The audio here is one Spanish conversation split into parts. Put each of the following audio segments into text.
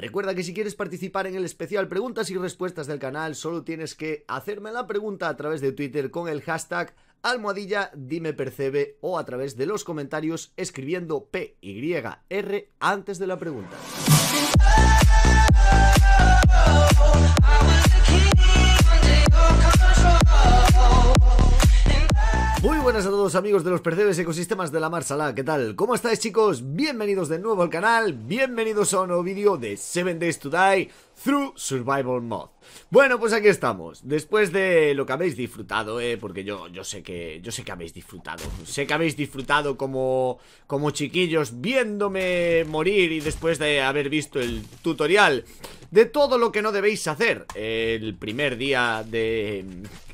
Recuerda que si quieres participar en el especial preguntas y respuestas del canal, solo tienes que hacerme la pregunta a través de Twitter con el hashtag almohadilla dime percebe o a través de los comentarios escribiendo PYR antes de la pregunta. Muy buenas a todos amigos de los Percebes Ecosistemas de la Marsala, ¿qué tal? ¿Cómo estáis chicos? Bienvenidos de nuevo al canal, bienvenidos a un nuevo vídeo de 7 Days to Die Through Survival Mod Bueno, pues aquí estamos, después de lo que habéis disfrutado, eh, porque yo, yo sé que yo sé que habéis disfrutado Sé que habéis disfrutado como, como chiquillos viéndome morir y después de haber visto el tutorial de todo lo que no debéis hacer eh, El primer día de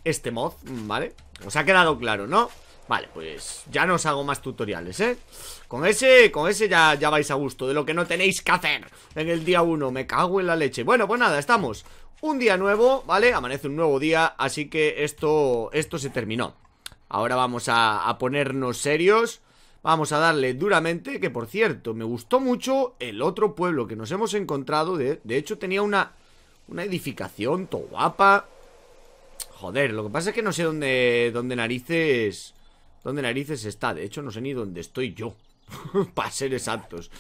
este mod, ¿vale? Os ha quedado claro, ¿no? Vale, pues ya no os hago más tutoriales, ¿eh? Con ese, con ese ya, ya vais a gusto de lo que no tenéis que hacer en el día 1. Me cago en la leche. Bueno, pues nada, estamos. Un día nuevo, ¿vale? Amanece un nuevo día, así que esto, esto se terminó. Ahora vamos a, ponernos serios. Vamos a darle duramente, que por cierto, me gustó mucho el otro pueblo que nos hemos encontrado. De, hecho, tenía una, una edificación, todo guapa. Joder, lo que pasa es que no sé dónde, dónde narices... Dónde narices está. De hecho, no sé ni dónde estoy yo. Para ser exactos.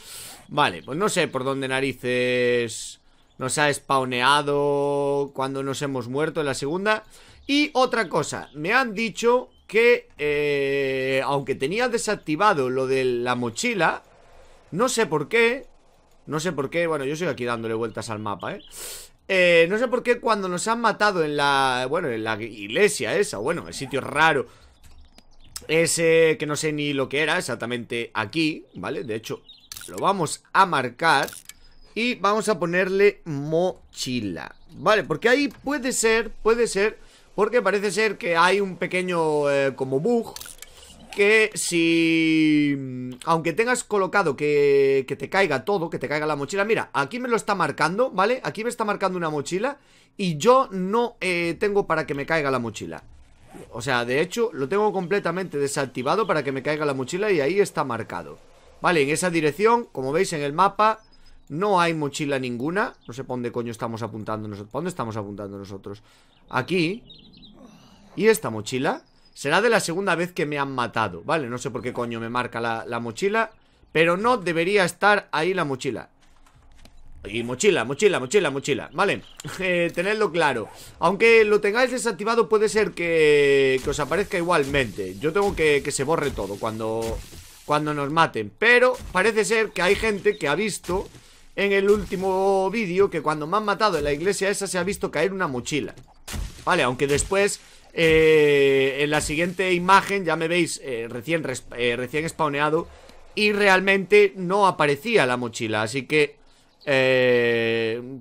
Vale, pues no sé por dónde narices nos ha spawneado cuando nos hemos muerto en la segunda. Y otra cosa, me han dicho que eh, aunque tenía desactivado lo de la mochila, no sé por qué, no sé por qué, bueno, yo sigo aquí dándole vueltas al mapa, ¿eh? Eh, no sé por qué cuando nos han matado en la... Bueno, en la iglesia esa, bueno, el sitio raro Ese que no sé ni lo que era exactamente aquí, ¿vale? De hecho, lo vamos a marcar Y vamos a ponerle mochila Vale, porque ahí puede ser, puede ser Porque parece ser que hay un pequeño eh, como bug que si... Mm, aunque tengas colocado que, que te caiga todo, que te caiga la mochila Mira, aquí me lo está marcando, ¿vale? Aquí me está marcando una mochila Y yo no eh, tengo para que me caiga la mochila O sea, de hecho, lo tengo completamente desactivado para que me caiga la mochila Y ahí está marcado Vale, en esa dirección, como veis en el mapa no hay mochila ninguna No sé pone dónde coño estamos apuntando nosotros dónde estamos apuntando nosotros? Aquí ¿Y esta mochila? Será de la segunda vez que me han matado Vale, no sé por qué coño me marca la, mochila Pero no debería estar ahí la mochila y mochila, mochila, mochila, mochila Vale, eh, tenedlo claro Aunque lo tengáis desactivado puede ser que, que os aparezca igualmente Yo tengo que que se borre todo cuando, cuando nos maten Pero parece ser que hay gente que ha visto en el último vídeo Que cuando me han matado en la iglesia esa se ha visto caer una mochila Vale, aunque después eh, en la siguiente imagen ya me veis eh, recién, eh, recién spawneado y realmente no aparecía la mochila, así que...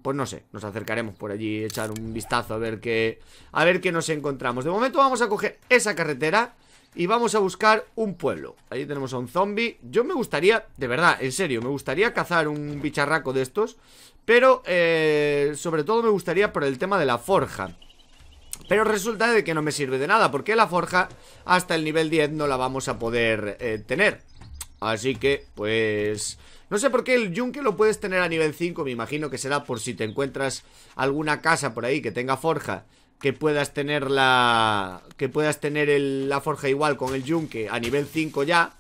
pues no sé, nos acercaremos por allí, echar un vistazo a ver qué, a ver qué nos encontramos. De momento vamos a coger esa carretera y vamos a buscar un pueblo. Ahí tenemos a un zombie. Yo me gustaría, de verdad, en serio, me gustaría cazar un bicharraco de estos. Pero, sobre todo me gustaría por el tema de la forja. Pero resulta de que no me sirve de nada Porque la forja hasta el nivel 10 no la vamos a poder eh, tener Así que, pues... No sé por qué el yunque lo puedes tener a nivel 5 Me imagino que será por si te encuentras alguna casa por ahí que tenga forja que puedas tener la que puedas tener la forja igual con el yunque a nivel 5 ya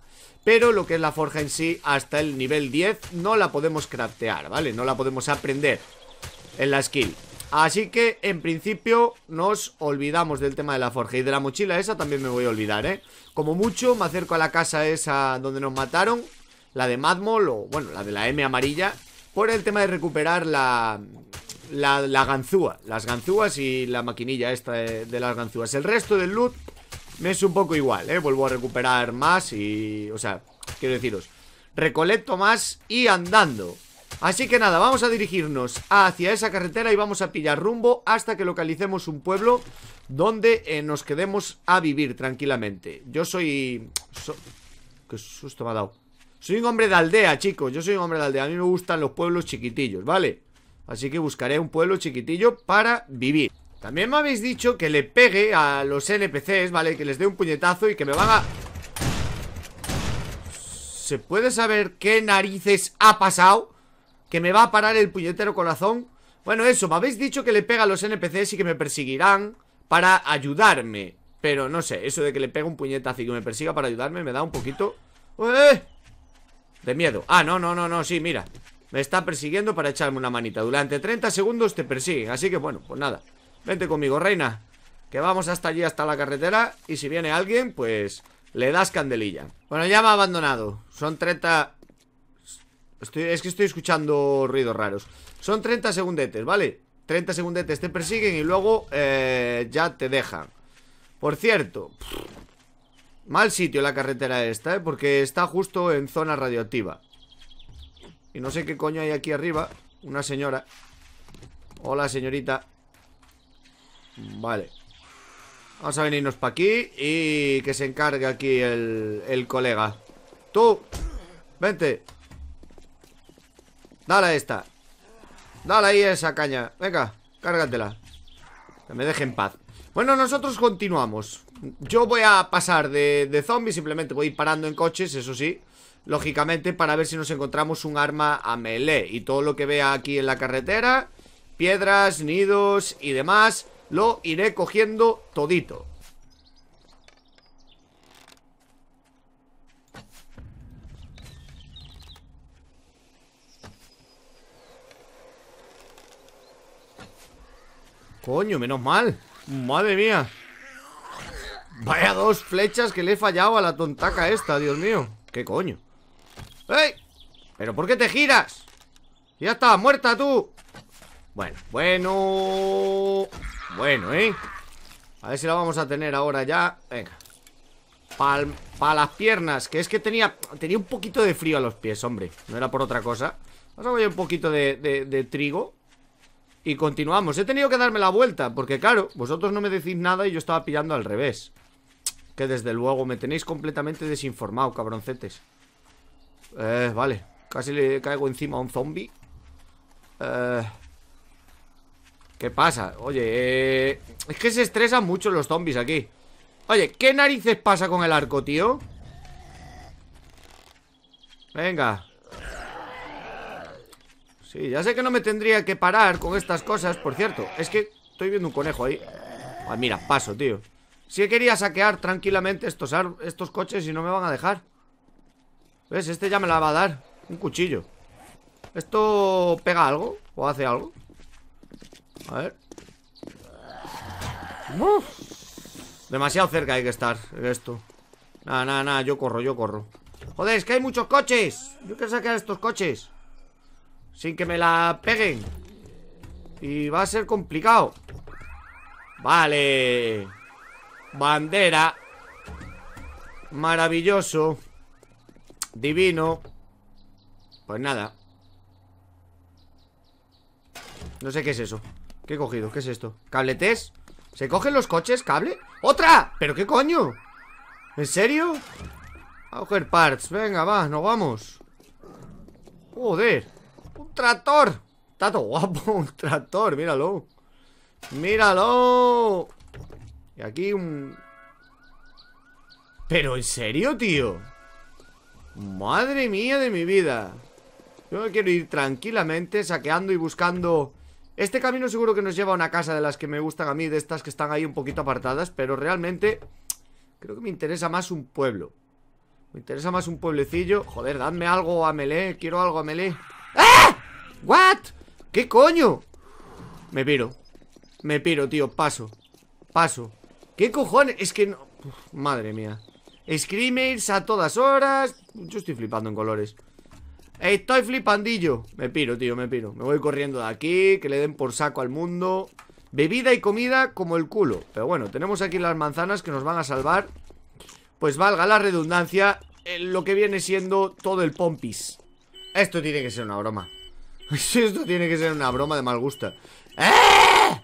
pero lo que es la forja en sí hasta el nivel 10 no la podemos craftear, ¿vale? No la podemos aprender en la skill Así que, en principio, nos olvidamos del tema de la forja Y de la mochila esa también me voy a olvidar, ¿eh? Como mucho, me acerco a la casa esa donde nos mataron La de Madmol, o bueno, la de la M amarilla Por el tema de recuperar la... La, ganzúa Las ganzúas y la maquinilla esta de, de las ganzúas El resto del loot me es un poco igual, ¿eh? Vuelvo a recuperar más y... O sea, quiero deciros Recolecto más y andando Así que nada, vamos a dirigirnos hacia esa carretera y vamos a pillar rumbo hasta que localicemos un pueblo donde eh, nos quedemos a vivir tranquilamente. Yo soy... Qué susto me ha dado. Soy un hombre de aldea, chicos. Yo soy un hombre de aldea. A mí me gustan los pueblos chiquitillos, ¿vale? Así que buscaré un pueblo chiquitillo para vivir. También me habéis dicho que le pegue a los NPCs, ¿vale? Que les dé un puñetazo y que me van a... ¿Se puede saber qué narices ha pasado? que me va a parar el puñetero corazón. Bueno, eso, me habéis dicho que le pega a los NPCs y que me perseguirán para ayudarme. Pero no sé, eso de que le pega un puñetazo y que me persiga para ayudarme me da un poquito... ¡Eh! De miedo. Ah, no, no, no, no, sí, mira. Me está persiguiendo para echarme una manita. Durante 30 segundos te persigue. así que bueno, pues nada. Vente conmigo, reina. Que vamos hasta allí, hasta la carretera. Y si viene alguien, pues le das candelilla. Bueno, ya me ha abandonado. Son 30 es que estoy escuchando ruidos raros Son 30 segundetes, ¿vale? 30 segundetes te persiguen y luego eh, ya te dejan Por cierto Mal sitio la carretera esta, ¿eh? Porque está justo en zona radioactiva Y no sé qué coño hay aquí arriba Una señora Hola, señorita Vale Vamos a venirnos para aquí Y que se encargue aquí el, el colega Tú, vente Dale a esta Dale ahí esa caña Venga, cárgatela Que me deje en paz Bueno, nosotros continuamos Yo voy a pasar de, de zombies Simplemente voy a ir parando en coches, eso sí Lógicamente para ver si nos encontramos un arma a melee Y todo lo que vea aquí en la carretera Piedras, nidos y demás Lo iré cogiendo todito Coño, menos mal Madre mía Vaya dos flechas que le he fallado a la tontaca esta, Dios mío ¿Qué coño? ¡Ey! ¿Pero por qué te giras? Ya estaba muerta tú Bueno, bueno Bueno, ¿eh? A ver si la vamos a tener ahora ya Venga Para pa las piernas, que es que tenía Tenía un poquito de frío a los pies, hombre No era por otra cosa Vamos a poner un poquito de trigo y continuamos. He tenido que darme la vuelta, porque claro, vosotros no me decís nada y yo estaba pillando al revés. Que desde luego me tenéis completamente desinformado, cabroncetes. Eh, vale. Casi le caigo encima a un zombie. Eh... ¿Qué pasa? Oye, eh... es que se estresan mucho los zombies aquí. Oye, ¿qué narices pasa con el arco, tío? Venga, Sí, ya sé que no me tendría que parar con estas cosas Por cierto, es que estoy viendo un conejo ahí Ah, mira, paso, tío Sí quería saquear tranquilamente estos, estos coches y no me van a dejar ¿Ves? Este ya me la va a dar Un cuchillo ¿Esto pega algo? ¿O hace algo? A ver Uf. Demasiado cerca hay que estar Esto Nada, nada, nada, yo corro, yo corro Joder, es que hay muchos coches Yo quiero saquear estos coches sin que me la peguen Y va a ser complicado Vale Bandera Maravilloso Divino Pues nada No sé qué es eso ¿Qué he cogido? ¿Qué es esto? ¿Cabletes? ¿Se cogen los coches? ¿Cable? ¡Otra! ¿Pero qué coño? ¿En serio? A coger parts Venga, va, nos vamos Joder tractor! todo guapo, un tractor, míralo. ¡Míralo! Y aquí un... Pero en serio, tío. Madre mía de mi vida. Yo me quiero ir tranquilamente saqueando y buscando... Este camino seguro que nos lleva a una casa de las que me gustan a mí, de estas que están ahí un poquito apartadas, pero realmente creo que me interesa más un pueblo. Me interesa más un pueblecillo. Joder, dadme algo a Melee, quiero algo a Melee. ¡Ah! ¿What? ¿Qué coño? Me piro Me piro, tío, paso Paso ¿Qué cojones? Es que no... madre mía Screamers a todas horas Yo estoy flipando en colores Estoy flipandillo Me piro, tío, me piro Me voy corriendo de aquí Que le den por saco al mundo Bebida y comida como el culo Pero bueno, tenemos aquí las manzanas que nos van a salvar Pues valga la redundancia eh, Lo que viene siendo todo el pompis esto tiene que ser una broma. Esto tiene que ser una broma de mal gusto. ¡Eh!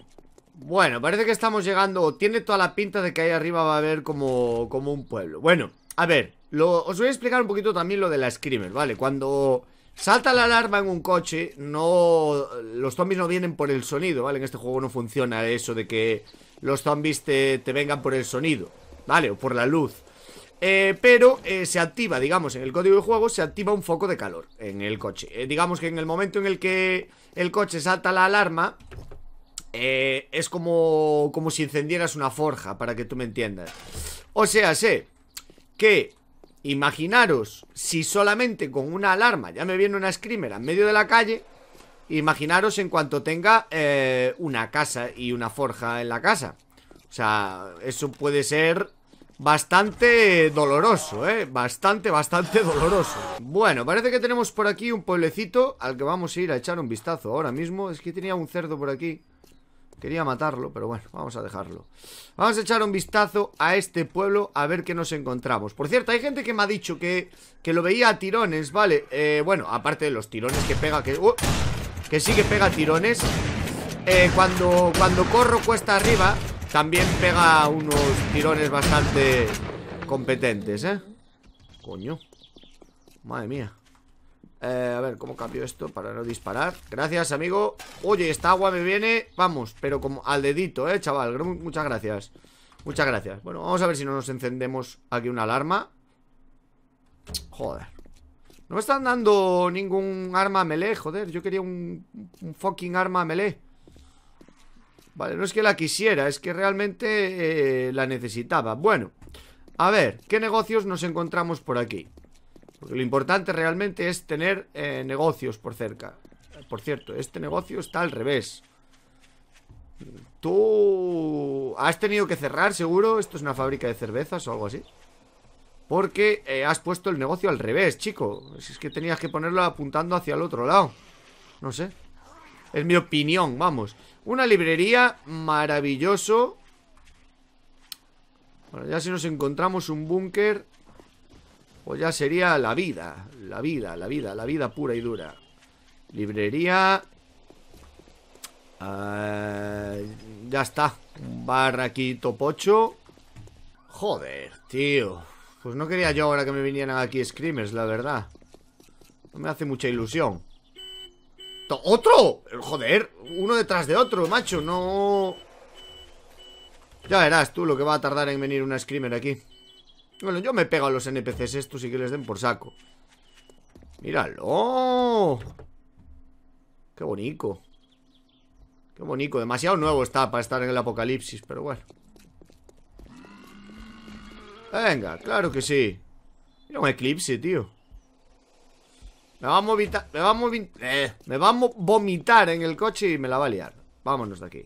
Bueno, parece que estamos llegando. Tiene toda la pinta de que ahí arriba va a haber como, un pueblo. Bueno, a ver. os voy a explicar un poquito también lo de la Screamer, ¿vale? Cuando salta la alarma en un coche, no. Los zombies no vienen por el sonido, ¿vale? En este juego no funciona eso de que los zombies te, te vengan por el sonido, ¿vale? O por la luz. Eh, pero eh, se activa, digamos, en el código de juego se activa un foco de calor en el coche. Eh, digamos que en el momento en el que el coche salta la alarma, es como, como si encendieras una forja, para que tú me entiendas. O sea, sé que imaginaros si solamente con una alarma ya me viene una screamer en medio de la calle, imaginaros en cuanto tenga una casa y una forja en la casa. O sea, eso puede ser Bastante doloroso, ¿eh? Bastante, bastante doloroso Bueno, parece que tenemos por aquí un pueblecito Al que vamos a ir a echar un vistazo ahora mismo Es que tenía un cerdo por aquí Quería matarlo, pero bueno, vamos a dejarlo Vamos a echar un vistazo a este pueblo A ver qué nos encontramos Por cierto, hay gente que me ha dicho que, que lo veía a tirones, ¿vale? Eh, bueno, aparte de los tirones que pega Que, uh, que sí que pega tirones eh, cuando, cuando corro cuesta arriba también pega unos tirones bastante competentes, ¿eh? Coño. Madre mía. Eh, a ver, ¿cómo cambio esto para no disparar? Gracias, amigo. Oye, esta agua me viene, vamos, pero como al dedito, ¿eh, chaval? Muchas gracias. Muchas gracias. Bueno, vamos a ver si no nos encendemos aquí una alarma. Joder. No me están dando ningún arma melee, joder. Yo quería un fucking arma melee. Vale, no es que la quisiera, es que realmente eh, la necesitaba. Bueno, a ver, ¿qué negocios nos encontramos por aquí? Porque lo importante realmente es tener eh, negocios por cerca. Por cierto, este negocio está al revés. Tú... ¿Has tenido que cerrar, seguro? ¿Esto es una fábrica de cervezas o algo así? Porque eh, has puesto el negocio al revés, chico. Es que tenías que ponerlo apuntando hacia el otro lado. No sé. Es mi opinión, vamos. Una librería maravilloso. Bueno, ya si nos encontramos un búnker, pues ya sería la vida. La vida, la vida, la vida pura y dura. Librería... Ah, ya está. Un pocho Joder, tío. Pues no quería yo ahora que me vinieran aquí screamers, la verdad. No me hace mucha ilusión. ¡Otro! Joder, uno detrás de otro, macho, no... Ya verás tú lo que va a tardar en venir una screamer aquí Bueno, yo me pego a los NPCs estos y que les den por saco ¡Míralo! ¡Qué bonito! ¡Qué bonito! Demasiado nuevo está para estar en el apocalipsis, pero bueno Venga, claro que sí Mira un eclipse, tío me va a vomitar. en el coche y me la va a liar. Vámonos de aquí.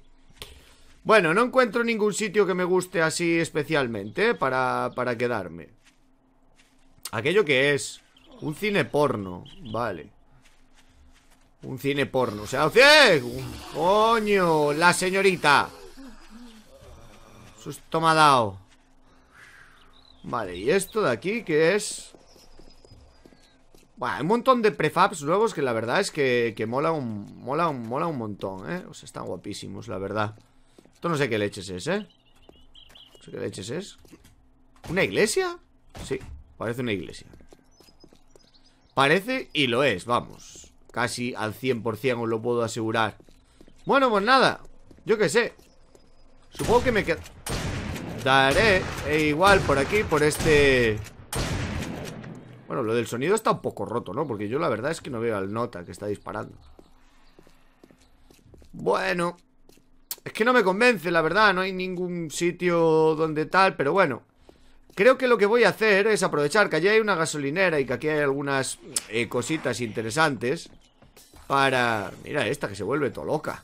Bueno, no encuentro ningún sitio que me guste así especialmente eh, para, para quedarme. Aquello que es. Un cine porno. Vale. Un cine porno. O sea, ¡eh! un ¡Coño! La señorita. Susto me Vale, y esto de aquí, ¿qué es? hay un montón de prefabs nuevos que la verdad es que, mola, un, mola, un, mola un montón, ¿eh? O sea, están guapísimos, la verdad. Esto no sé qué leches es, ¿eh? No sé qué leches es. ¿Una iglesia? Sí, parece una iglesia. Parece y lo es, vamos. Casi al 100% os lo puedo asegurar. Bueno, pues nada. Yo qué sé. Supongo que me quedaré Daré eh, igual por aquí, por este... Bueno, lo del sonido está un poco roto, ¿no? Porque yo la verdad es que no veo al nota que está disparando. Bueno. Es que no me convence, la verdad. No hay ningún sitio donde tal, pero bueno. Creo que lo que voy a hacer es aprovechar que allí hay una gasolinera y que aquí hay algunas eh, cositas interesantes para... Mira esta que se vuelve todo loca.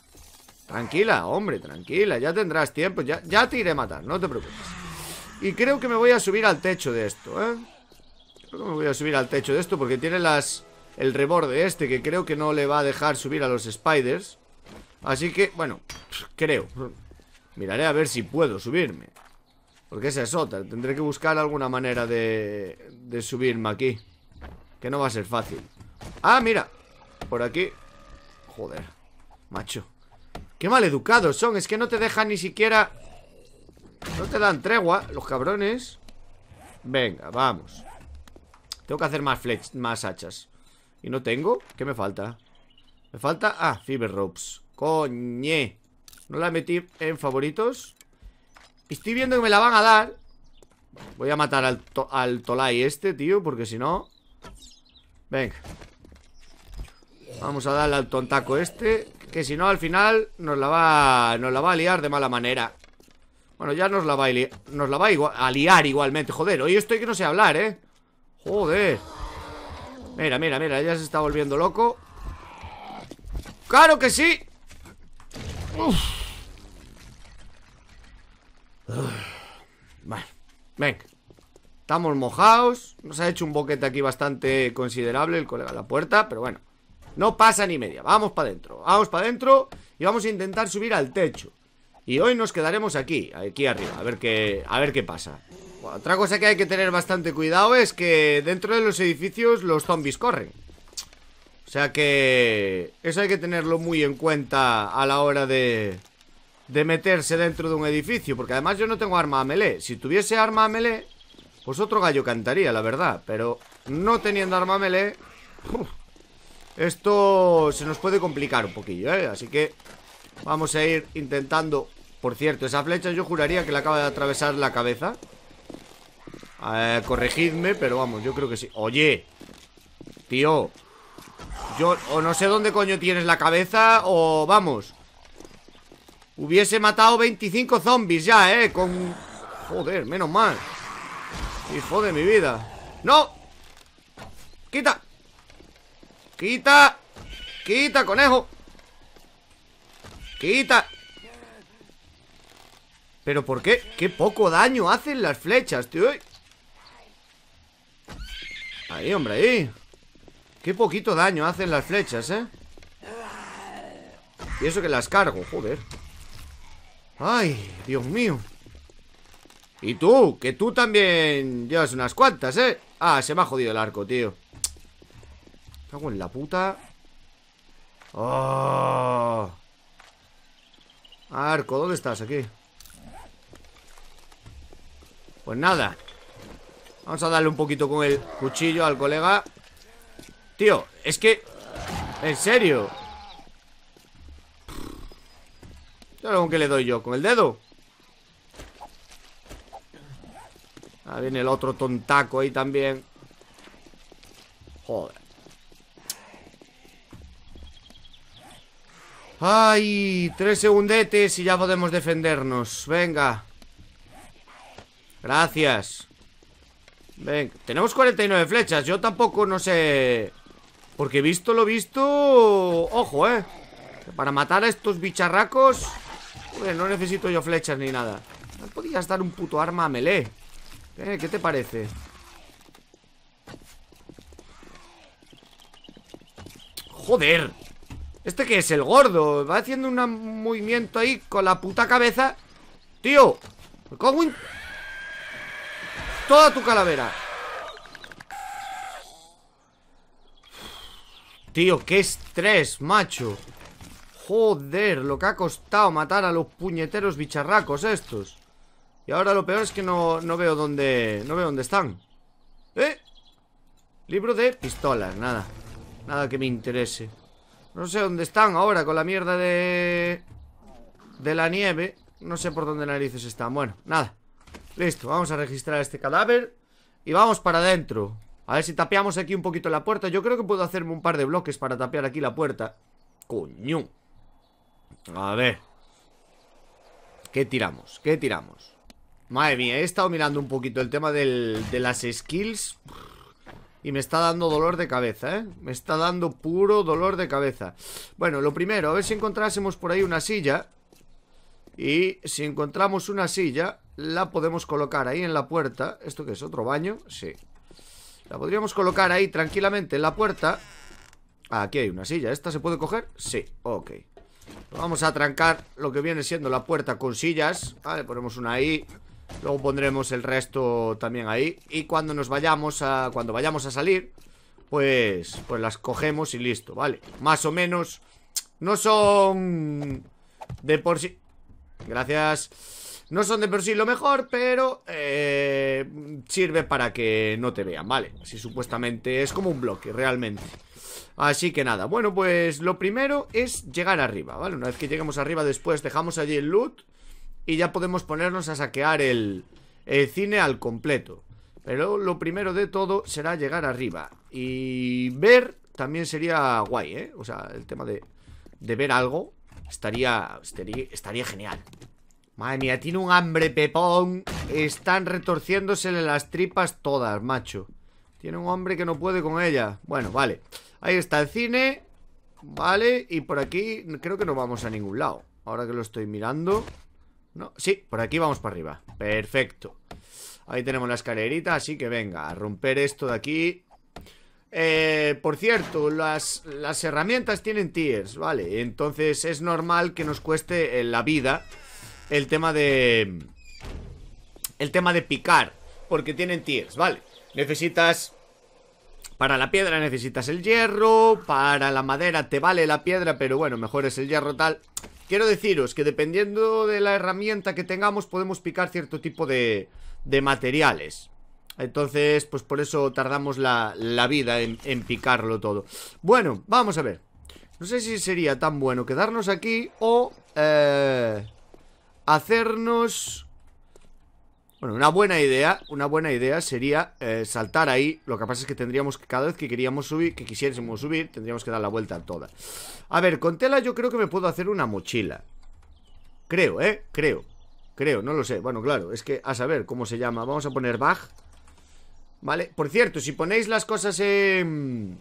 Tranquila, hombre, tranquila. Ya tendrás tiempo. Ya, ya te iré a matar, no te preocupes. Y creo que me voy a subir al techo de esto, ¿eh? Creo me voy a subir al techo de esto porque tiene las... El reborde este que creo que no le va a dejar subir a los spiders Así que, bueno, creo Miraré a ver si puedo subirme Porque esa es otra Tendré que buscar alguna manera de, de subirme aquí Que no va a ser fácil Ah, mira Por aquí Joder, macho Qué maleducados son, es que no te dejan ni siquiera No te dan tregua Los cabrones Venga, vamos tengo que hacer más flex, más hachas ¿Y no tengo? ¿Qué me falta? Me falta... Ah, fiber ropes Coñe No la metí en favoritos Estoy viendo que me la van a dar Voy a matar al, al Tolai este, tío Porque si no... Venga Vamos a darle al tontaco este Que si no al final nos la va la va a liar de mala manera Bueno, ya nos la va a, nos la va a liar igualmente Joder, hoy estoy que no sé hablar, eh Joder Mira, mira, mira, ya se está volviendo loco ¡Claro que sí! Vale, venga Estamos mojados Nos ha hecho un boquete aquí bastante considerable El colega de la puerta, pero bueno No pasa ni media, vamos para adentro Vamos para adentro y vamos a intentar subir al techo Y hoy nos quedaremos aquí Aquí arriba, a ver qué, a ver qué pasa otra cosa que hay que tener bastante cuidado es que dentro de los edificios los zombies corren. O sea que eso hay que tenerlo muy en cuenta a la hora de, de meterse dentro de un edificio. Porque además yo no tengo arma a melee. Si tuviese arma a melee, pues otro gallo cantaría, la verdad. Pero no teniendo arma a melee, esto se nos puede complicar un poquillo, ¿eh? Así que vamos a ir intentando... Por cierto, esa flecha yo juraría que le acaba de atravesar la cabeza. Eh, corregidme, pero vamos, yo creo que sí Oye, tío Yo o no sé dónde coño tienes la cabeza O vamos Hubiese matado 25 zombies ya, eh Con... Joder, menos mal Hijo de mi vida ¡No! ¡Quita! ¡Quita! ¡Quita, conejo! ¡Quita! ¿Pero por qué? ¡Qué poco daño hacen las flechas, tío! Ahí, hombre, ahí Qué poquito daño hacen las flechas, ¿eh? Y eso que las cargo, joder Ay, Dios mío Y tú, que tú también llevas unas cuantas, ¿eh? Ah, se me ha jodido el arco, tío Cago en la puta oh. Arco, ¿dónde estás? Aquí Pues nada Vamos a darle un poquito con el cuchillo al colega Tío, es que... En serio ¿Yo con qué le doy yo? ¿Con el dedo? Ah, viene el otro tontaco ahí también Joder Ay, tres segundetes y ya podemos defendernos Venga Gracias Ven, tenemos 49 flechas Yo tampoco no sé... Porque visto lo visto... Ojo, eh Para matar a estos bicharracos no necesito yo flechas ni nada No podías dar un puto arma a melee eh, ¿Qué te parece? ¡Joder! ¿Este que es? El gordo Va haciendo un movimiento ahí con la puta cabeza ¡Tío! ¡Cómo... Toda tu calavera Tío, qué estrés, macho Joder, lo que ha costado matar a los puñeteros bicharracos estos Y ahora lo peor es que no, no veo dónde No veo dónde están ¿Eh? Libro de pistolas, nada Nada que me interese No sé dónde están ahora con la mierda de... De la nieve No sé por dónde narices están Bueno, nada Listo, vamos a registrar este cadáver Y vamos para adentro A ver si tapeamos aquí un poquito la puerta Yo creo que puedo hacerme un par de bloques para tapear aquí la puerta Coño A ver ¿Qué tiramos? ¿Qué tiramos? Madre mía, he estado mirando un poquito el tema de las skills Y me está dando dolor de cabeza, ¿eh? Me está dando puro dolor de cabeza Bueno, lo primero, a ver si encontrásemos por ahí una silla Y si encontramos una silla la podemos colocar ahí en la puerta. ¿Esto qué es? ¿Otro baño? Sí. La podríamos colocar ahí tranquilamente en la puerta. Aquí hay una silla. ¿Esta se puede coger? Sí. Ok. Vamos a trancar lo que viene siendo la puerta con sillas. Vale, ponemos una ahí. Luego pondremos el resto también ahí. Y cuando nos vayamos a... Cuando vayamos a salir, pues... Pues las cogemos y listo, ¿vale? Más o menos... No son... De por sí... Gracias... No son de por sí lo mejor, pero eh, sirve para que no te vean, ¿vale? Así supuestamente es como un bloque, realmente. Así que nada, bueno, pues lo primero es llegar arriba, ¿vale? Una vez que lleguemos arriba después dejamos allí el loot y ya podemos ponernos a saquear el, cine al completo. Pero lo primero de todo será llegar arriba y ver también sería guay, ¿eh? O sea, el tema de, ver algo estaría, estaría, estaría genial. Madre mía, tiene un hambre pepón. Están retorciéndosele las tripas todas, macho. Tiene un hombre que no puede con ella. Bueno, vale. Ahí está el cine. Vale, y por aquí creo que no vamos a ningún lado. Ahora que lo estoy mirando. No, sí, por aquí vamos para arriba. Perfecto. Ahí tenemos la escalerita, así que venga, a romper esto de aquí. Eh, por cierto, las, las herramientas tienen tiers, ¿vale? Entonces es normal que nos cueste eh, la vida el tema de... El tema de picar, porque tienen tiers, ¿vale? Necesitas... Para la piedra necesitas el hierro, para la madera te vale la piedra, pero bueno, mejor es el hierro tal. Quiero deciros que dependiendo de la herramienta que tengamos podemos picar cierto tipo de, de materiales. Entonces, pues por eso tardamos la, la vida en, en picarlo todo. Bueno, vamos a ver. No sé si sería tan bueno quedarnos aquí o... Eh, Hacernos... Bueno, una buena idea, una buena idea sería eh, saltar ahí. Lo que pasa es que tendríamos que cada vez que queríamos subir, que quisiésemos subir, tendríamos que dar la vuelta a toda. A ver, con tela yo creo que me puedo hacer una mochila. Creo, ¿eh? Creo. Creo, no lo sé. Bueno, claro, es que a saber cómo se llama. Vamos a poner bag. Vale, por cierto, si ponéis las cosas en,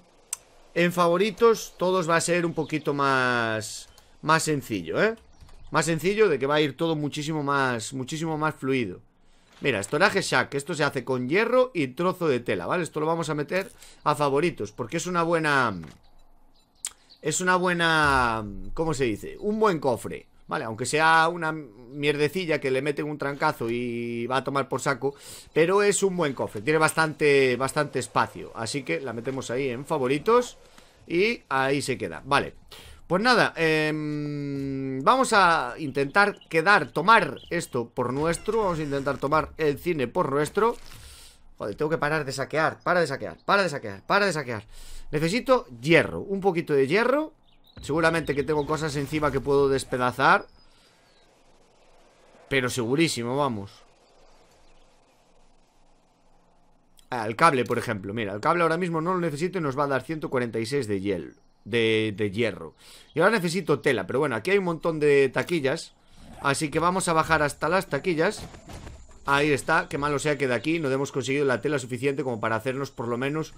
en favoritos, todos va a ser un poquito más, más sencillo, ¿eh? Más sencillo de que va a ir todo muchísimo más, muchísimo más fluido. Mira, estoraje shack, esto se hace con hierro y trozo de tela, ¿vale? Esto lo vamos a meter a favoritos, porque es una buena... Es una buena... ¿Cómo se dice? Un buen cofre, ¿vale? Aunque sea una mierdecilla que le meten un trancazo y va a tomar por saco, pero es un buen cofre, tiene bastante, bastante espacio, así que la metemos ahí en favoritos y ahí se queda, Vale. Pues nada, em, vamos a intentar quedar, tomar esto por nuestro. Vamos a intentar tomar el cine por nuestro. Joder, tengo que parar de saquear, para de saquear, para de saquear, para de saquear. Necesito hierro, un poquito de hierro. Seguramente que tengo cosas encima que puedo despedazar. Pero segurísimo, vamos. Al cable, por ejemplo. Mira, el cable ahora mismo no lo necesito y nos va a dar 146 de hielo de, hierro. Y ahora necesito tela, pero bueno, aquí hay un montón de taquillas. Así que vamos a bajar hasta las taquillas. Ahí está, que malo sea que de aquí no hemos conseguido la tela suficiente como para hacernos por lo menos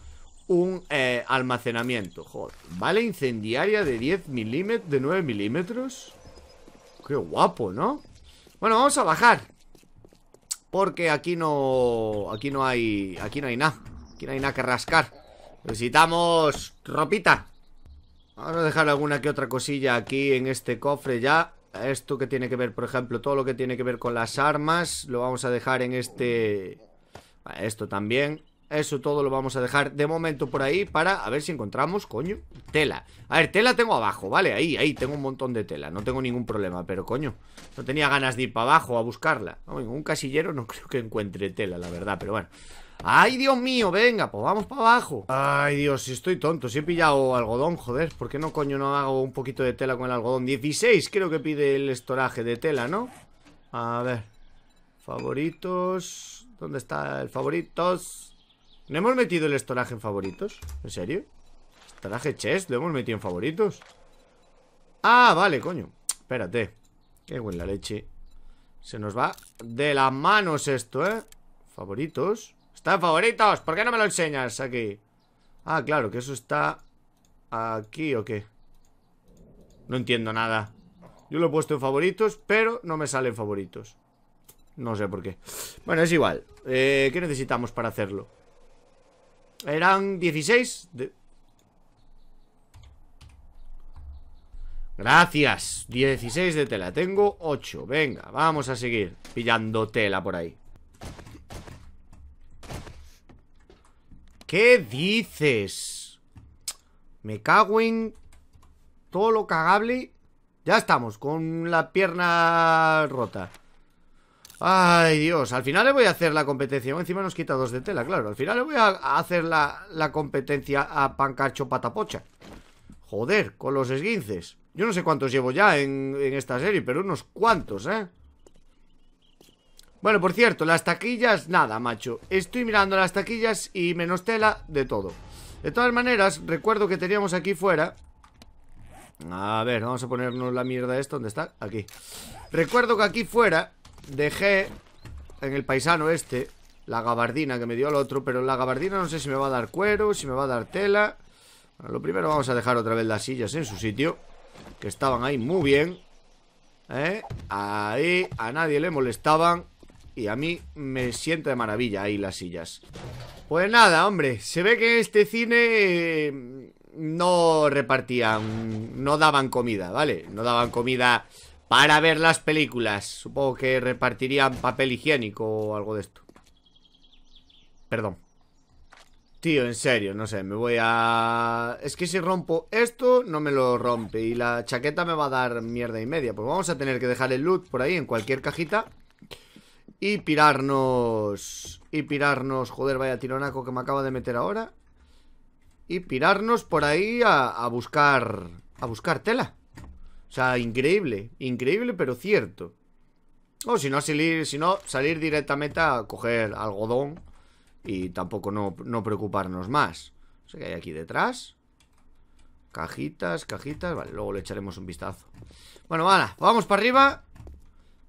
un eh, almacenamiento. Joder, vale incendiaria de 10 milímetros, de 9 milímetros. Qué guapo, ¿no? Bueno, vamos a bajar. Porque aquí no. Aquí no hay. Aquí no hay nada. Aquí no hay nada que rascar. Necesitamos ropita. Vamos a dejar alguna que otra cosilla aquí en este cofre ya Esto que tiene que ver, por ejemplo, todo lo que tiene que ver con las armas Lo vamos a dejar en este... Esto también eso todo lo vamos a dejar de momento por ahí para a ver si encontramos, coño, tela. A ver, tela tengo abajo, ¿vale? Ahí, ahí, tengo un montón de tela, no tengo ningún problema, pero coño, no tenía ganas de ir para abajo a buscarla. en un casillero no creo que encuentre tela, la verdad, pero bueno, ¡Ay, Dios mío! Venga, pues vamos para abajo Ay, Dios, estoy tonto Si he pillado algodón, joder ¿Por qué no coño no hago un poquito de tela con el algodón? 16 creo que pide el estoraje de tela, ¿no? A ver Favoritos ¿Dónde está el favoritos? ¿No hemos metido el estoraje en favoritos? ¿En serio? ¿Estoraje chest? ¿Lo hemos metido en favoritos? Ah, vale, coño Espérate Qué buena leche Se nos va de las manos esto, ¿eh? Favoritos Está favoritos. ¿Por qué no me lo enseñas aquí? Ah, claro, que eso está aquí o qué. No entiendo nada. Yo lo he puesto en favoritos, pero no me salen favoritos. No sé por qué. Bueno, es igual. Eh, ¿Qué necesitamos para hacerlo? Eran 16 de... Gracias 16 de tela, tengo 8 Venga, vamos a seguir pillando tela por ahí ¿Qué dices? Me cago en todo lo cagable. Ya estamos, con la pierna rota. Ay, Dios, al final le voy a hacer la competencia. Encima nos quita dos de tela, claro. Al final le voy a hacer la, competencia a Pancacho Patapocha. Joder, con los esguinces. Yo no sé cuántos llevo ya en, en esta serie, pero unos cuantos, ¿eh? Bueno, por cierto, las taquillas, nada, macho. Estoy mirando las taquillas y menos tela de todo. De todas maneras, recuerdo que teníamos aquí fuera... A ver, vamos a ponernos la mierda esto. ¿Dónde está? Aquí. Recuerdo que aquí fuera dejé en el paisano este la gabardina que me dio el otro, pero la gabardina no sé si me va a dar cuero, si me va a dar tela. lo primero vamos a dejar otra vez las sillas en su sitio, que estaban ahí muy bien. ¿eh? Ahí a nadie le molestaban. Y a mí me siento de maravilla ahí las sillas. Pues nada, hombre, se ve que este cine mm, no repartían, no daban comida, ¿vale? No daban comida para ver las películas. Supongo que repartirían papel higiénico o algo de esto. Perdón. Tío, en serio, no sé, me voy a... Es que si rompo esto, no me lo rompe Y la chaqueta me va a dar mierda y media Pues vamos a tener que dejar el loot por ahí en cualquier cajita y pirarnos. Y pirarnos. Joder, vaya tironaco que me acaba de meter ahora. Y pirarnos por ahí a, buscar. A buscar tela. O sea, increíble. Increíble, pero cierto. O si no, salir, si no, salir directamente a coger algodón. Y tampoco no, preocuparnos más. O sea, que hay aquí detrás. Cajitas, cajitas. Vale, luego le echaremos un vistazo. Bueno, vale, vamos para arriba.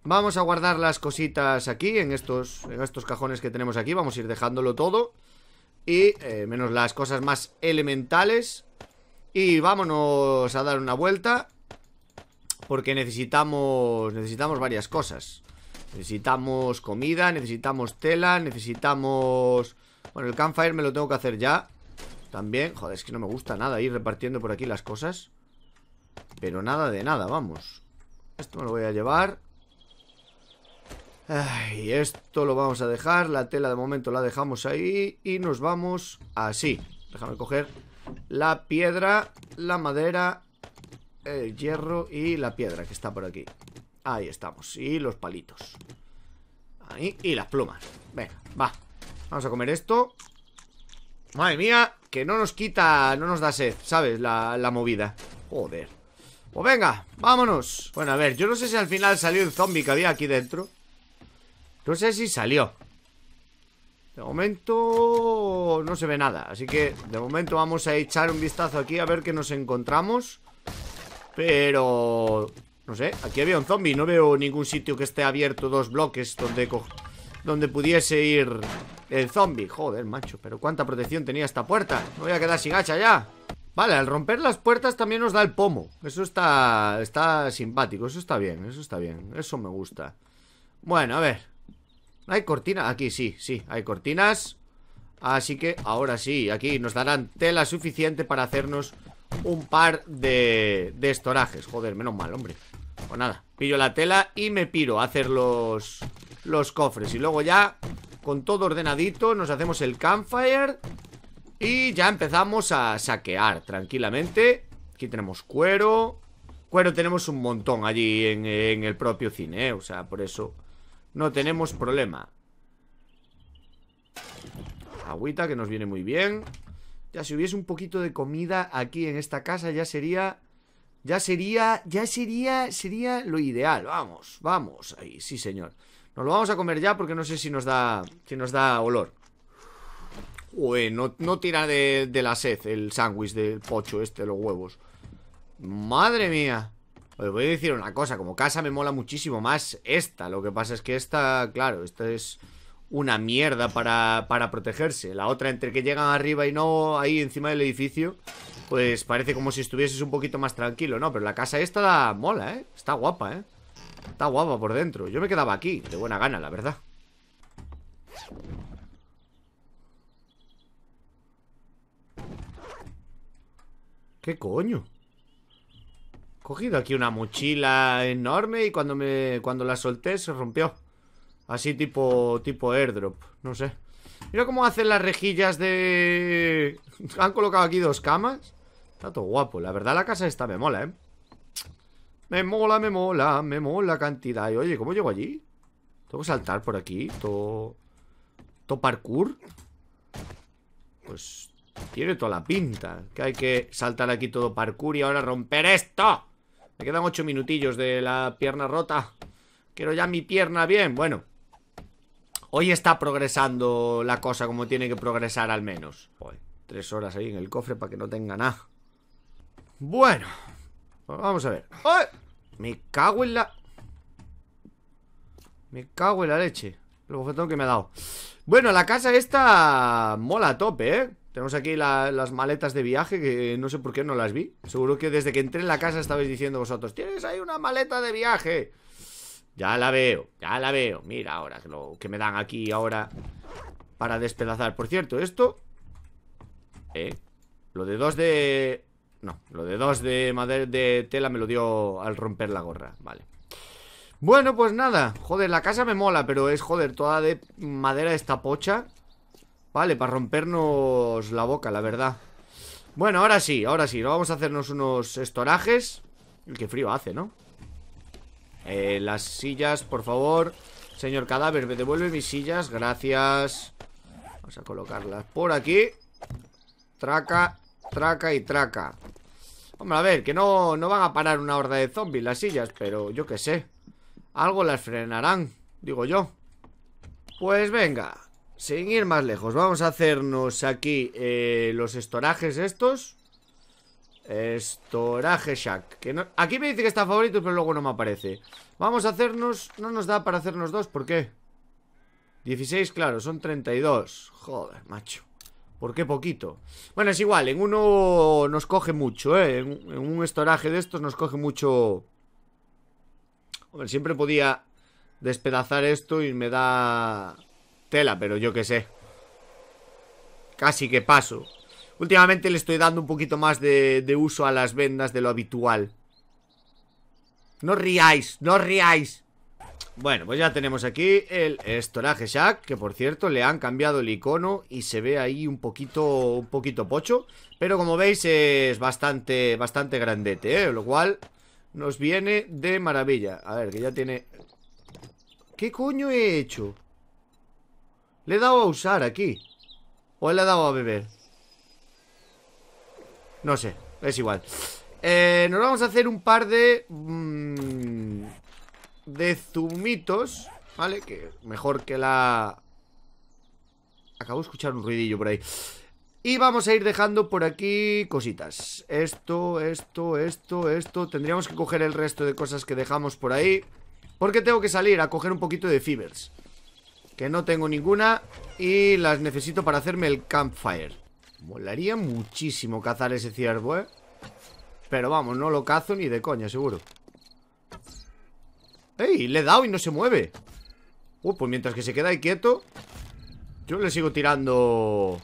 Vamos a guardar las cositas aquí, en estos, estos cajones que tenemos aquí. Vamos a ir dejándolo todo. Y eh, menos las cosas más elementales. Y vámonos a dar una vuelta. Porque necesitamos, necesitamos varias cosas. Necesitamos comida, necesitamos tela, necesitamos... Bueno, el campfire me lo tengo que hacer ya. También, joder, es que no me gusta nada ir repartiendo por aquí las cosas. Pero nada de nada, vamos. Esto me lo voy a llevar y esto lo vamos a dejar. La tela de momento la dejamos ahí. Y nos vamos así. Déjame coger la piedra, la madera, el hierro y la piedra que está por aquí. Ahí estamos. Y los palitos. Ahí. Y las plumas. Venga, va. Vamos a comer esto. Madre mía, que no nos quita, no nos da sed, ¿sabes? La, la movida. Joder. Pues venga, vámonos. Bueno, a ver, yo no sé si al final salió el zombie que había aquí dentro. No sé si salió De momento no se ve nada Así que de momento vamos a echar un vistazo aquí A ver qué nos encontramos Pero... No sé, aquí había un zombie No veo ningún sitio que esté abierto Dos bloques donde, donde pudiese ir el zombie Joder, macho, pero cuánta protección tenía esta puerta Me voy a quedar sin gacha ya Vale, al romper las puertas también nos da el pomo Eso está, está simpático Eso está bien, eso está bien Eso me gusta Bueno, a ver hay cortinas? Aquí sí, sí, hay cortinas Así que ahora sí, aquí nos darán tela suficiente para hacernos un par de, de estorajes Joder, menos mal, hombre Pues nada, pillo la tela y me piro a hacer los, los cofres Y luego ya, con todo ordenadito, nos hacemos el campfire Y ya empezamos a saquear tranquilamente Aquí tenemos cuero Cuero tenemos un montón allí en, el propio cine, ¿eh? o sea, por eso... No tenemos problema Agüita que nos viene muy bien Ya si hubiese un poquito de comida aquí en esta casa ya sería Ya sería, ya sería, sería lo ideal Vamos, vamos, ahí, sí señor Nos lo vamos a comer ya porque no sé si nos da, si nos da olor Bueno no, tira de, de la sed el sándwich del pocho este, los huevos Madre mía os voy a decir una cosa, como casa me mola muchísimo más esta. Lo que pasa es que esta, claro, esta es una mierda para, protegerse. La otra, entre que llegan arriba y no ahí encima del edificio, pues parece como si estuvieses un poquito más tranquilo, ¿no? Pero la casa esta mola, ¿eh? Está guapa, ¿eh? Está guapa por dentro. Yo me quedaba aquí, de buena gana, la verdad. ¿Qué coño? cogido aquí una mochila enorme y cuando me cuando la solté se rompió. Así tipo tipo airdrop, no sé. Mira cómo hacen las rejillas de... Han colocado aquí dos camas. Está todo guapo. La verdad la casa esta me mola, ¿eh? Me mola, me mola, me mola cantidad. Y oye, ¿cómo llego allí? ¿Tengo que saltar por aquí? ¿Todo, todo parkour? Pues tiene toda la pinta Que hay que saltar aquí todo parkour y ahora romper esto me quedan ocho minutillos de la pierna rota. Quiero ya mi pierna bien. Bueno. Hoy está progresando la cosa como tiene que progresar al menos. tres horas ahí en el cofre para que no tenga nada. Bueno. Pues vamos a ver. ¡Ay! Me cago en la... Me cago en la leche. El bofetón que me ha dado. Bueno, la casa esta mola a tope, ¿eh? Tenemos aquí las maletas de viaje que no sé por qué no las vi. Seguro que desde que entré en la casa estabais diciendo vosotros, tienes ahí una maleta de viaje. Ya la veo, ya la veo. Mira ahora lo que me dan aquí ahora para despedazar. Por cierto, esto... Eh, lo de dos de... No, lo de dos de madera de tela me lo dio al romper la gorra. Vale. Bueno, pues nada. Joder, la casa me mola, pero es, joder, toda de madera esta pocha. Vale, para rompernos la boca, la verdad Bueno, ahora sí, ahora sí Vamos a hacernos unos estorajes Que frío hace, ¿no? Eh, las sillas, por favor Señor cadáver, me devuelve mis sillas Gracias Vamos a colocarlas por aquí Traca, traca y traca Hombre, a ver, que no, no van a parar una horda de zombies las sillas Pero yo qué sé Algo las frenarán, digo yo Pues venga sin ir más lejos, vamos a hacernos aquí eh, los estorajes estos. Estoraje Shack. Aquí me dice que está favorito, pero luego no me aparece. Vamos a hacernos... No nos da para hacernos dos, ¿por qué? 16, claro, son 32. Joder, macho. ¿Por qué poquito? Bueno, es igual, en uno nos coge mucho, ¿eh? En, en un estoraje de estos nos coge mucho... Hombre, siempre podía despedazar esto y me da tela, pero yo qué sé. Casi que paso. Últimamente le estoy dando un poquito más de, de uso a las vendas de lo habitual. No riáis, no riáis. Bueno, pues ya tenemos aquí el Estoraje Shack, que por cierto le han cambiado el icono y se ve ahí un poquito, un poquito pocho, pero como veis es bastante, bastante grandete, ¿eh? lo cual nos viene de maravilla. A ver, que ya tiene... ¿Qué coño he hecho? Le he dado a usar aquí O le he dado a beber No sé, es igual eh, Nos vamos a hacer un par de mm, De zumitos ¿Vale? Que mejor que la... Acabo de escuchar un ruidillo por ahí y vamos a ir dejando por aquí cositas Esto, esto, esto, esto Tendríamos que coger el resto de cosas que dejamos por ahí Porque tengo que salir a coger un poquito de fibers que no tengo ninguna Y las necesito para hacerme el campfire Molaría muchísimo cazar ese ciervo, ¿eh? Pero vamos, no lo cazo ni de coña, seguro ¡Ey! Le he dado y no se mueve Uy, pues mientras que se queda ahí quieto Yo le sigo tirando...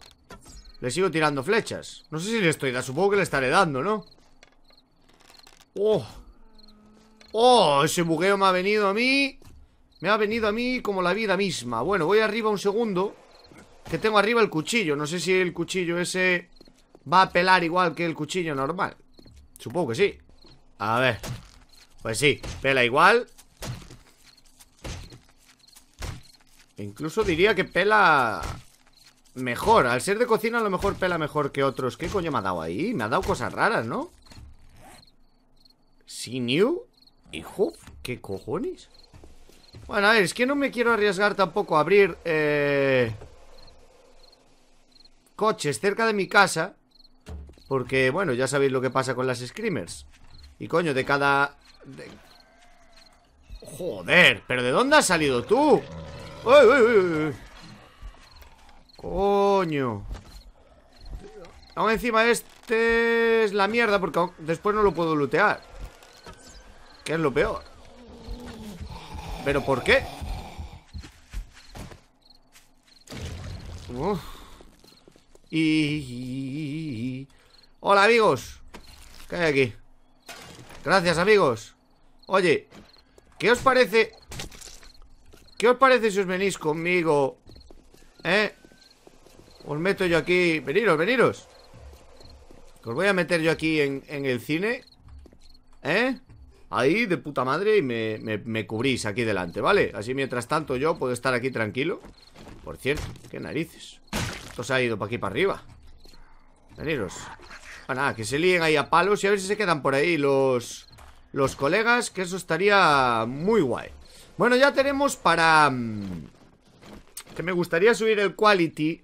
Le sigo tirando flechas No sé si le estoy dando, supongo que le estaré dando, ¿no? ¡Oh! ¡Oh! Ese bugueo me ha venido a mí me ha venido a mí como la vida misma Bueno, voy arriba un segundo Que tengo arriba el cuchillo No sé si el cuchillo ese va a pelar igual que el cuchillo normal Supongo que sí A ver Pues sí, pela igual Incluso diría que pela mejor. Al ser de cocina a lo mejor pela mejor que otros. ¿Qué coño me ha dado ahí? Me ha dado cosas raras, ¿no? ¿Sinew? ¿Hijo? ¿Qué cojones? Bueno, a ver, es que no me quiero arriesgar tampoco a abrir eh, coches cerca de mi casa. Porque, bueno, ya sabéis lo que pasa con las screamers. Y coño, de cada... Joder, pero ¿de dónde has salido tú? ¡Uy, uy, uy! Coño. Aún encima este es la mierda porque después no lo puedo lootear. Que es lo peor. ¿Pero por qué? Y... Hola amigos ¿Qué hay aquí? Gracias amigos Oye, ¿qué os parece? ¿Qué os parece si os venís conmigo? ¿Eh? Os meto yo aquí Veniros, veniros os voy a meter yo aquí en, en el cine ¿Eh? ahí de puta madre y me, me, cubrís aquí delante, ¿vale? Así mientras tanto yo puedo estar aquí tranquilo. Por cierto, qué narices. Esto se ha ido para aquí para arriba. Veniros. Para nada, que se líen ahí a palos y a ver si se quedan por ahí los, los colegas, que eso estaría muy guay. Bueno, ya tenemos para... Mm, que me gustaría subir el quality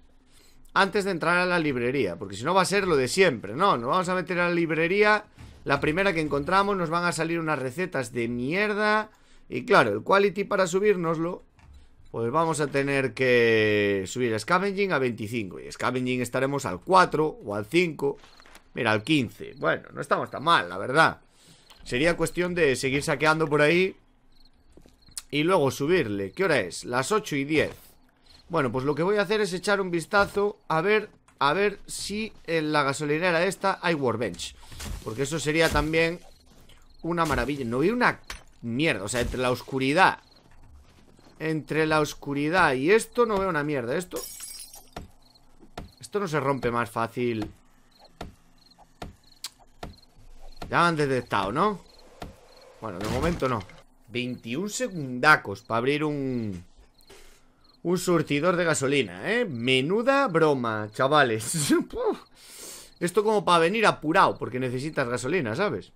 antes de entrar a la librería, porque si no va a ser lo de siempre, ¿no? Nos vamos a meter a la librería la primera que encontramos, nos van a salir unas recetas de mierda. Y claro, el quality para subirnoslo, pues vamos a tener que subir a scavenging a 25. Y scavenging estaremos al 4 o al 5. Mira, al 15. Bueno, no estamos tan mal, la verdad. Sería cuestión de seguir saqueando por ahí. Y luego subirle. ¿Qué hora es? Las 8 y 10. Bueno, pues lo que voy a hacer es echar un vistazo a ver a ver si en la gasolinera esta hay warbench Porque eso sería también una maravilla. No veo una mierda. O sea, entre la oscuridad. Entre la oscuridad y esto no veo una mierda. Esto. Esto no se rompe más fácil. Ya han detectado, ¿no? Bueno, de momento no. 21 segundacos para abrir un un surtidor de gasolina, ¿eh? Menuda broma, chavales. Esto como para venir apurado, porque necesitas gasolina, ¿sabes?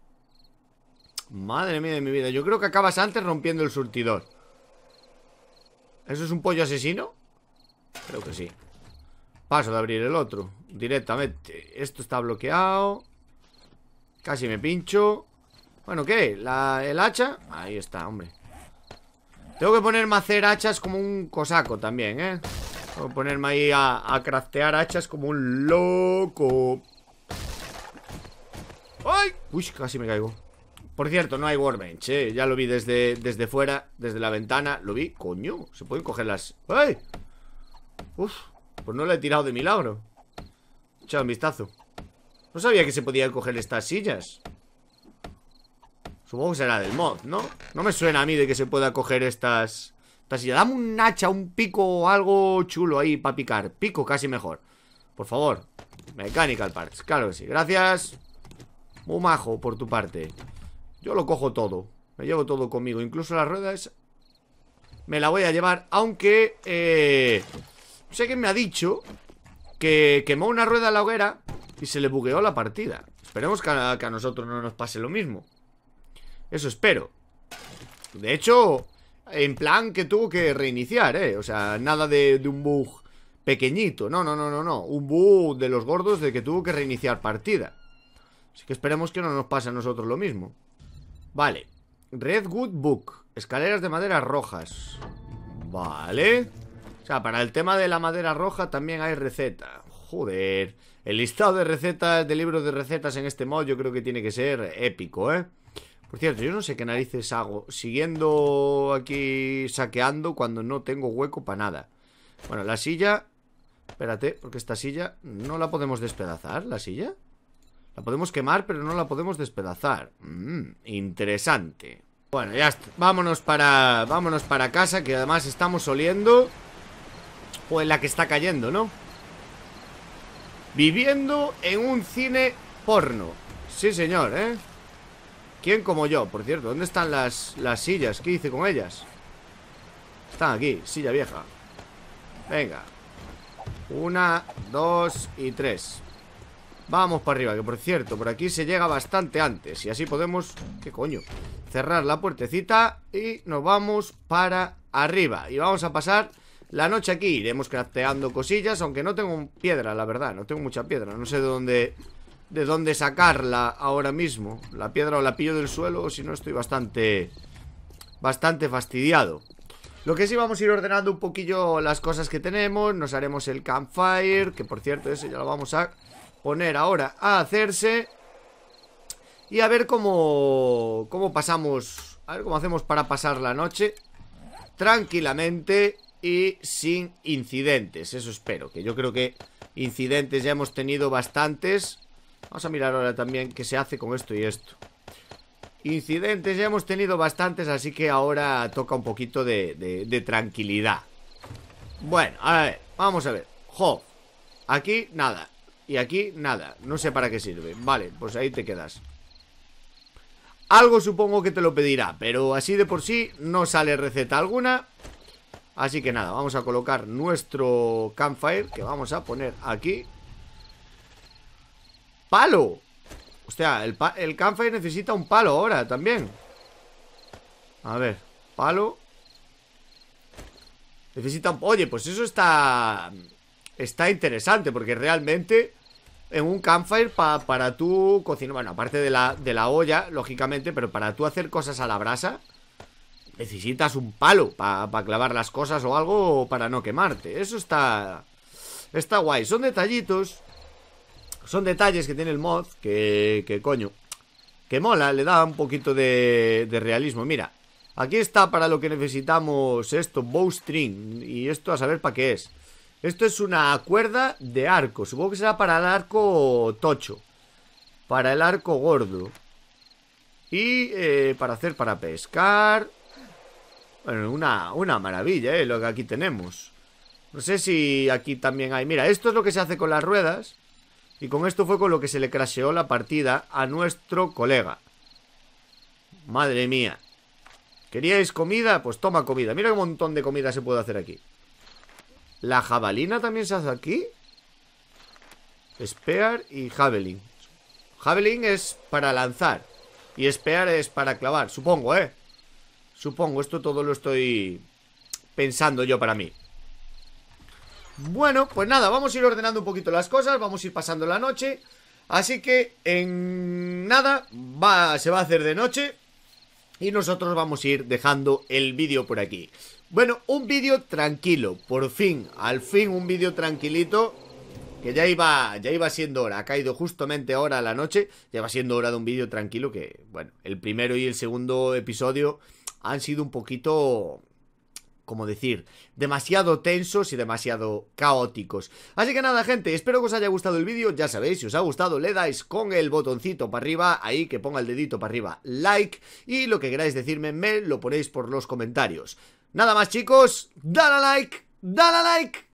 Madre mía de mi vida, yo creo que acabas antes rompiendo el surtidor. ¿Eso es un pollo asesino? Creo que sí. Paso de abrir el otro, directamente. Esto está bloqueado. Casi me pincho. Bueno, ¿qué? ¿La, ¿El hacha? Ahí está, hombre. Tengo que ponerme a hacer hachas como un cosaco también, ¿eh? Tengo que ponerme ahí a, craftear hachas como un loco ¡Ay! Uy, casi me caigo Por cierto, no hay warbench, ¿eh? Ya lo vi desde, desde fuera, desde la ventana Lo vi, coño, se pueden coger las... ¡Ay! Uf, pues no la he tirado de milagro Echad un vistazo No sabía que se podían coger estas sillas Supongo que será del mod, ¿no? No me suena a mí de que se pueda coger estas... Estas ya dame un hacha, un pico o algo chulo ahí para picar. Pico casi mejor. Por favor. Mechanical parts. Claro que sí. Gracias. Muy majo por tu parte. Yo lo cojo todo. Me llevo todo conmigo. Incluso las ruedas me la voy a llevar. Aunque... Eh, sé que me ha dicho que quemó una rueda a la hoguera y se le bugueó la partida. Esperemos que a nosotros no nos pase lo mismo. Eso espero De hecho, en plan que tuvo que reiniciar, ¿eh? O sea, nada de, un bug pequeñito No, no, no, no, no Un bug de los gordos de que tuvo que reiniciar partida Así que esperemos que no nos pase a nosotros lo mismo Vale Redwood Book Escaleras de madera rojas Vale O sea, para el tema de la madera roja también hay receta Joder El listado de recetas, de libros de recetas en este mod Yo creo que tiene que ser épico, ¿eh? Por cierto, yo no sé qué narices hago Siguiendo aquí saqueando Cuando no tengo hueco para nada Bueno, la silla Espérate, porque esta silla no la podemos despedazar ¿La silla? La podemos quemar, pero no la podemos despedazar Mmm, Interesante Bueno, ya está, vámonos para Vámonos para casa, que además estamos oliendo Pues la que está cayendo, ¿no? Viviendo en un cine porno Sí señor, ¿eh? ¿Quién como yo? Por cierto, ¿dónde están las, las sillas? ¿Qué hice con ellas? Están aquí, silla vieja Venga Una, dos y tres Vamos para arriba, que por cierto, por aquí se llega bastante antes Y así podemos... ¿Qué coño? Cerrar la puertecita y nos vamos para arriba Y vamos a pasar la noche aquí Iremos crafteando cosillas, aunque no tengo piedra, la verdad No tengo mucha piedra, no sé de dónde de dónde sacarla ahora mismo. La piedra o la pillo del suelo o si no estoy bastante... Bastante fastidiado. Lo que sí vamos a ir ordenando un poquillo las cosas que tenemos. Nos haremos el campfire, que por cierto ese ya lo vamos a poner ahora a hacerse. Y a ver cómo, cómo pasamos, a ver cómo hacemos para pasar la noche tranquilamente y sin incidentes. Eso espero, que yo creo que incidentes ya hemos tenido bastantes Vamos a mirar ahora también qué se hace con esto y esto. Incidentes ya hemos tenido bastantes, así que ahora toca un poquito de, tranquilidad. Bueno, a ver, vamos a ver. Jo, aquí nada. Y aquí nada. No sé para qué sirve. Vale, pues ahí te quedas. Algo supongo que te lo pedirá, pero así de por sí no sale receta alguna. Así que nada, vamos a colocar nuestro campfire que vamos a poner aquí palo Hostia, el, el campfire necesita un palo ahora también A ver, palo Necesita un... Oye, pues eso está... Está interesante porque realmente en un campfire para tú cocinar, bueno, aparte de la, de la olla, lógicamente, pero para tú hacer cosas a la brasa, necesitas un palo para clavar las cosas o algo para no quemarte. Eso está... Está guay. Son detallitos son detalles que tiene el mod que, que coño, que mola, le da un poquito de, realismo. Mira, aquí está para lo que necesitamos esto, bowstring, y esto a saber para qué es. Esto es una cuerda de arco, supongo que será para el arco tocho, para el arco gordo. Y eh, para hacer, para pescar... Bueno, una, una maravilla, eh, lo que aquí tenemos. No sé si aquí también hay... Mira, esto es lo que se hace con las ruedas. Y con esto fue con lo que se le crasheó la partida a nuestro colega. Madre mía. ¿Queríais comida? Pues toma comida. Mira qué montón de comida se puede hacer aquí. ¿La jabalina también se hace aquí? Spear y javelin. Javelin es para lanzar. Y spear es para clavar. Supongo, ¿eh? Supongo. Esto todo lo estoy pensando yo para mí. Bueno, pues nada, vamos a ir ordenando un poquito las cosas, vamos a ir pasando la noche. Así que en nada va, se va a hacer de noche y nosotros vamos a ir dejando el vídeo por aquí. Bueno, un vídeo tranquilo, por fin, al fin un vídeo tranquilito que ya iba, ya iba siendo hora, ha caído justamente ahora la noche, ya va siendo hora de un vídeo tranquilo que, bueno, el primero y el segundo episodio han sido un poquito como decir, demasiado tensos y demasiado caóticos. Así que nada, gente, espero que os haya gustado el vídeo. Ya sabéis, si os ha gustado, le dais con el botoncito para arriba, ahí que ponga el dedito para arriba, like, y lo que queráis decirme en mail lo ponéis por los comentarios. Nada más, chicos, dale a like, dale a like.